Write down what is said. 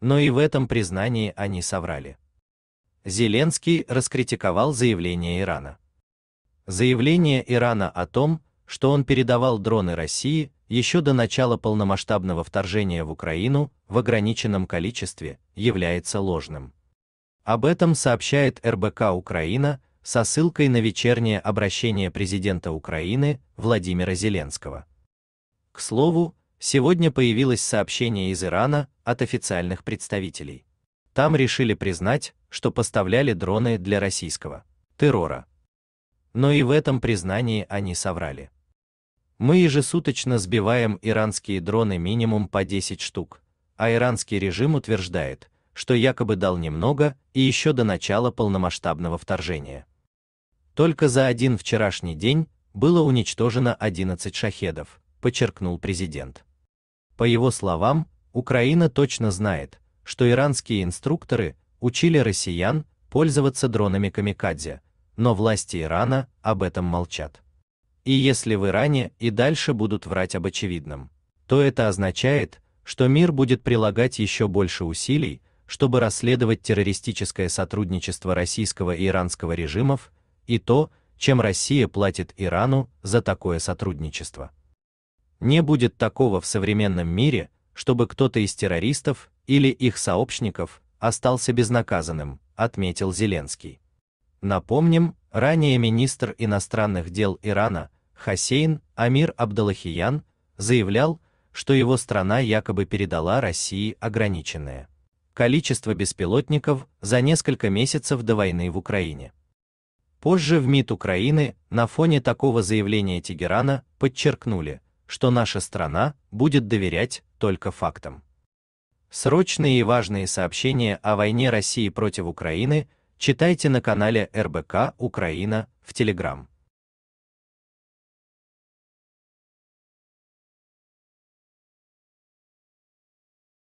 Но и в этом признании они соврали. Зеленский раскритиковал заявление Ирана. Заявление Ирана о том, что он передавал дроны России еще до начала полномасштабного вторжения в Украину в ограниченном количестве, является ложным. Об этом сообщает РБК Украина со ссылкой на вечернее обращение президента Украины Владимира Зеленского. К слову, Сегодня появилось сообщение из Ирана от официальных представителей. Там решили признать, что поставляли дроны для российского террора. Но и в этом признании они соврали. Мы ежесуточно сбиваем иранские дроны минимум по 10 штук, а иранский режим утверждает, что якобы дал немного и еще до начала полномасштабного вторжения. Только за один вчерашний день было уничтожено 11 шахедов, подчеркнул президент. По его словам, Украина точно знает, что иранские инструкторы учили россиян пользоваться дронами камикадзе, но власти Ирана об этом молчат. И если в Иране и дальше будут врать об очевидном, то это означает, что мир будет прилагать еще больше усилий, чтобы расследовать террористическое сотрудничество российского и иранского режимов и то, чем Россия платит Ирану за такое сотрудничество. Не будет такого в современном мире, чтобы кто-то из террористов или их сообщников остался безнаказанным, отметил Зеленский. Напомним, ранее министр иностранных дел Ирана Хасейн Амир Абдалахиян заявлял, что его страна якобы передала России ограниченное количество беспилотников за несколько месяцев до войны в Украине. Позже в МИД Украины на фоне такого заявления Тегерана подчеркнули, что наша страна будет доверять только фактам. Срочные и важные сообщения о войне России против Украины читайте на канале РБК Украина в Телеграм.